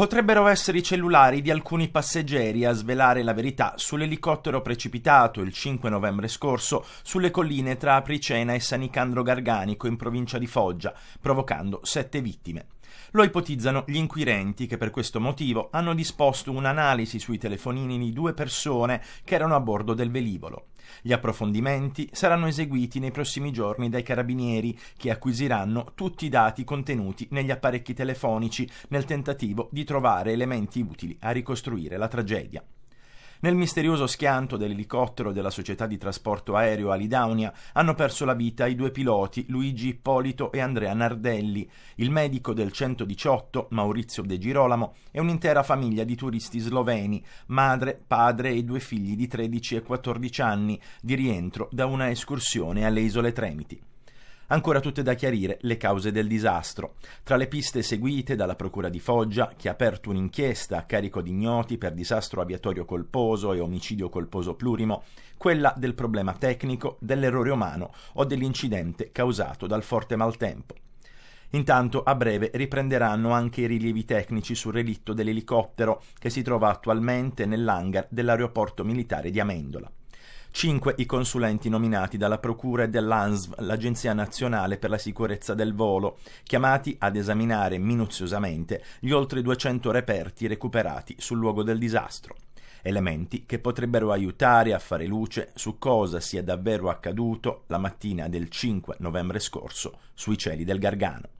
Potrebbero essere i cellulari di alcuni passeggeri a svelare la verità sull'elicottero precipitato il 5 novembre scorso sulle colline tra Apricena e Sanicandro Garganico in provincia di Foggia, provocando sette vittime. Lo ipotizzano gli inquirenti che per questo motivo hanno disposto un'analisi sui telefonini di due persone che erano a bordo del velivolo. Gli approfondimenti saranno eseguiti nei prossimi giorni dai carabinieri che acquisiranno tutti i dati contenuti negli apparecchi telefonici nel tentativo di trovare elementi utili a ricostruire la tragedia nel misterioso schianto dell'elicottero della società di trasporto aereo Alidaunia hanno perso la vita i due piloti Luigi Ippolito e Andrea Nardelli, il medico del 118 Maurizio De Girolamo e un'intera famiglia di turisti sloveni, madre, padre e due figli di 13 e 14 anni, di rientro da una escursione alle isole Tremiti. Ancora tutte da chiarire le cause del disastro. Tra le piste seguite dalla Procura di Foggia, che ha aperto un'inchiesta a carico di ignoti per disastro aviatorio colposo e omicidio colposo plurimo, quella del problema tecnico, dell'errore umano o dell'incidente causato dal forte maltempo. Intanto a breve riprenderanno anche i rilievi tecnici sul relitto dell'elicottero che si trova attualmente nell'hangar dell'aeroporto militare di Amendola. 5 i consulenti nominati dalla Procura e dell'ANSV, l'Agenzia Nazionale per la Sicurezza del Volo, chiamati ad esaminare minuziosamente gli oltre 200 reperti recuperati sul luogo del disastro elementi che potrebbero aiutare a fare luce su cosa sia davvero accaduto la mattina del 5 novembre scorso sui cieli del Gargano.